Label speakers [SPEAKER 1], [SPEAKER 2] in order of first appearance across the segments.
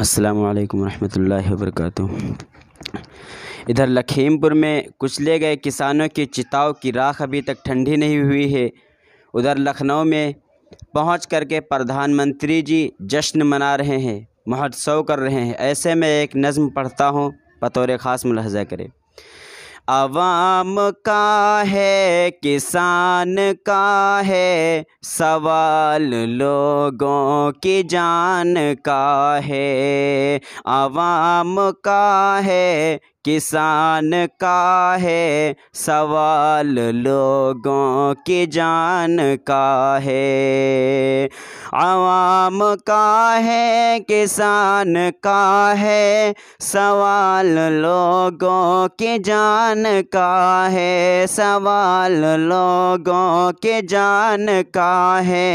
[SPEAKER 1] अस्सलाम वालेकुम रहमतुल्लाहि वबरकatuह इधर लखीमपुर में कुचले गए किसानों की चिताओं की राख अभी तक ठंडी नहीं हुई है उधर लखनऊ में पहुँच करके प्रधानमंत्री जी जश्न मना रहे हैं महोत्सव कर रहे हैं ऐसे में एक नज़म पढ़ता हूँ बतौर ख़ास मुलहजा करें अवाम का है किसान का है सवाल लोगों की जान का है अवाम का है किसान का है सवाल लोगों की जान का है आवाम का है किसान का है सवाल लोगों की जान का है सवाल लोगों की जान का है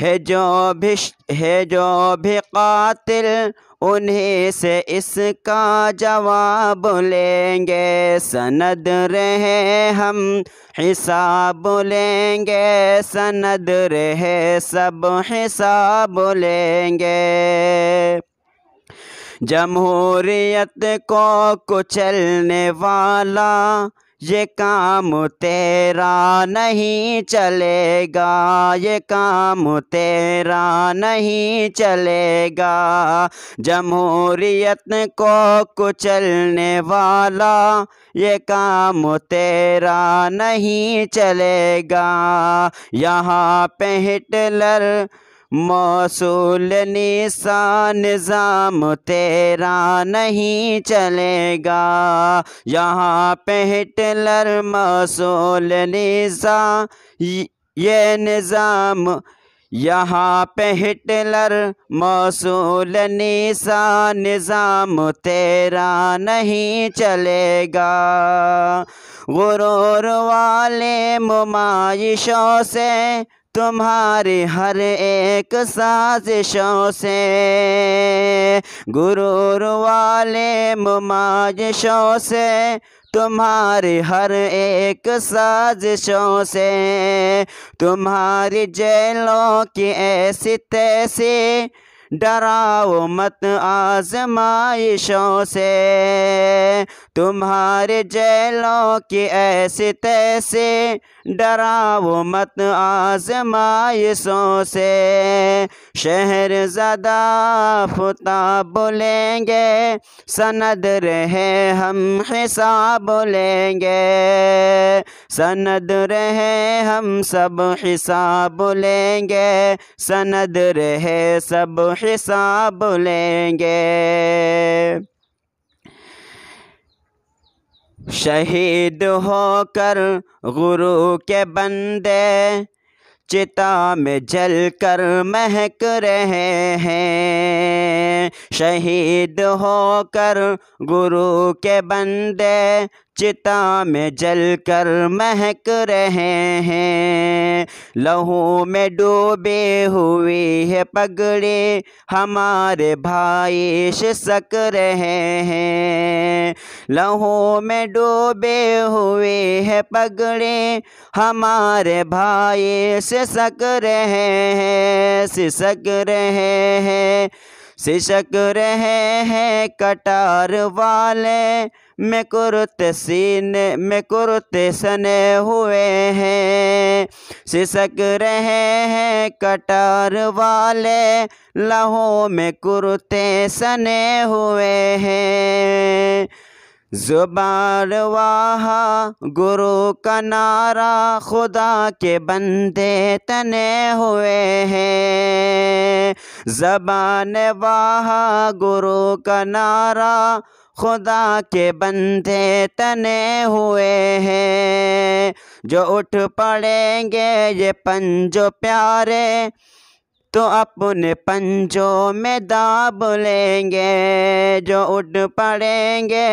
[SPEAKER 1] है जो भी है जो भी कातिल उन्हीं से इसका जवाब लेंगे सनद रहे हम हिसाब लेंगे सनद रहे सब हिसाब लेंगे जमहूरियत को कुचलने वाला ये काम तेरा नहीं चलेगा ये काम तेरा नहीं चलेगा जमहूरियत को कुचलने वाला ये काम तेरा नहीं चलेगा यहाँ पे हिटलर मौसूल निशान निज़ाम तेरा नहीं चलेगा यहाँ पे हिटलर मौसूल निशा ये निज़ाम यहाँ पे हिटलर मौसूल निशा निज़ाम तेरा नहीं चलेगा गुरूर वाले मुमाइशों से तुम्हारी हर एक साजिशों से गुरूर वाले मुमाजिशों से तुम्हारी हर एक साजिशों से तुम्हारी जेलों की ऐसी तैसी डराओ मत आजमाइशों से तुम्हारे जेलों के ऐसे तैसे डराओ मत आजमाइशों से शहर ज़दा फुता बोलेंगे सनद रहे हम हिसाब बोलेंगे सनद रहे हम सब हिसाब बोलेंगे सनद रहे सब हिसाब लेंगे शहीद होकर गुरु के बंदे चिता में जल कर महक रहे हैं शहीद होकर गुरु के बंदे चिता में जलकर महक रहे हैं लहू में डूबे हुए है पगड़े हमारे भाई शिशक रहे हैं लहू में डूबे हुए है पगड़े हमारे भाई शिशक रहे हैं शिशक रहे हैं शिशक रहे हैं कटार वाले में कुरुत सीने में कुरुत सने हुए हैं शिशक रहे हैं कटार वाले लहो में कुरुते सने हुए हैं जुबार वाहा गुरु का नारा खुदा के बंदे तने हुए हैं जबान वाह गुरु का नारा खुदा के बंदे तने हुए हैं जो उठ पड़ेंगे ये पंजो प्यारे तो अपने पंजों में दाब लेंगे जो उठ पड़ेंगे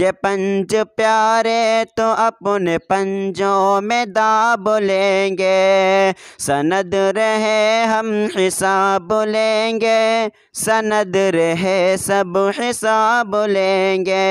[SPEAKER 1] ये पंज प्यारे तो अपने पंजों में दाब लेंगे सनद रहे हम हिसाब लेंगे सनद रहे सब हिसाब लेंगे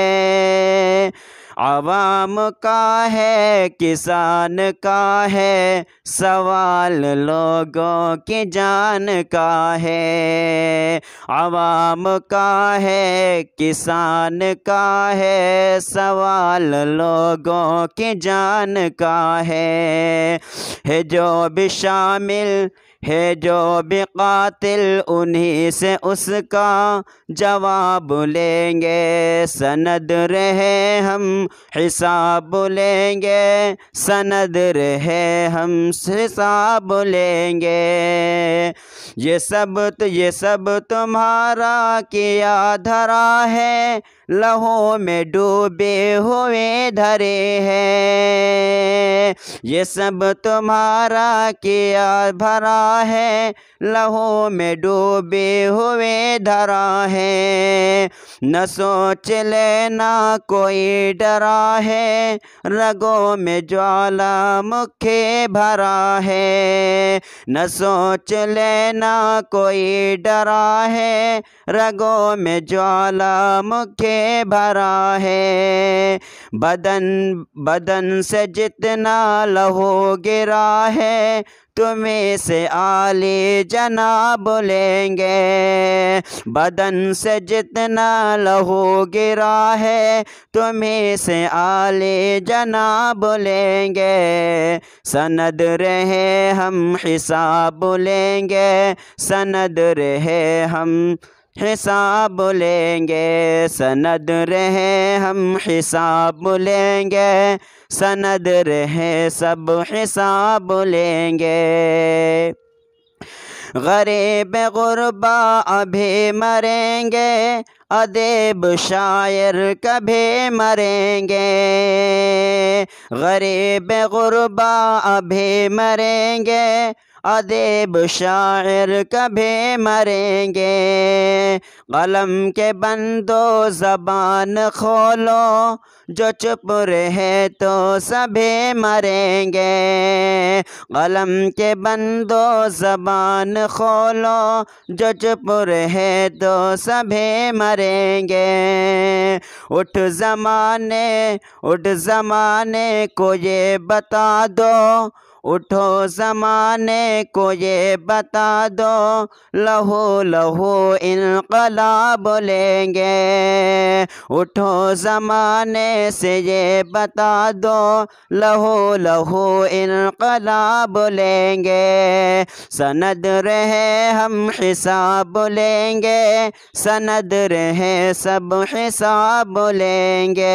[SPEAKER 1] आवाम का है किसान का है सवाल लोगों की जान का है आवाम का है किसान का है सवाल लोगों की जान का है है जो भी शामिल है जो बेकातिल उन्हीं से उसका जवाब लेंगे सनद रहे हम हिसाब लेंगे सनद रहे हम हिसाब लेंगे ये सब तो ये सब तुम्हारा किया धरा है लहू में डूबे हुए धरे हैं ये सब तुम्हारा किया भरा धरा है लहू में डूबे हुए धरा है न सोच लेना कोई डरा है रगों में ज्वाला मुखे भरा है न सोच लेना कोई डरा है रगों में ज्वाला मुखे भरा है बदन बदन से जितना लहू गिरा है तुम्हें से आली जना बोलेंगे बदन से जितना लहू गिरा है तुम्हें से आली जना बोलेंगे सनद रहे हम हिसाब बोलेंगे सनद रहे हम हिसाब लेंगे सनद रहे हम हिसाब लेंगे सनद रहे सब हिसाब लेंगे गरीब गुरबा अभी मरेंगे अदेब शायर कभी मरेंगे गरीब गुरबा अभी मरेंगे अदेब शायर कभी मरेंगे कलम के बंदो जबान खोलो जो चुप रहे तो सभी मरेंगे कलम के बंदो जबान खोलो जो चुप रहे तो सभी मरेंगे उठ जमाने उठ जमाने को ये बता दो उठो ज़माने को ये बता दो लहो लहो इनकला बोलेंगे उठो ज़माने से ये बता दो लहो लहो इनकला बोलेंगे सनद रहे हम हिसाब बोलेंगे सनद रहे सब हिसाब बोलेंगे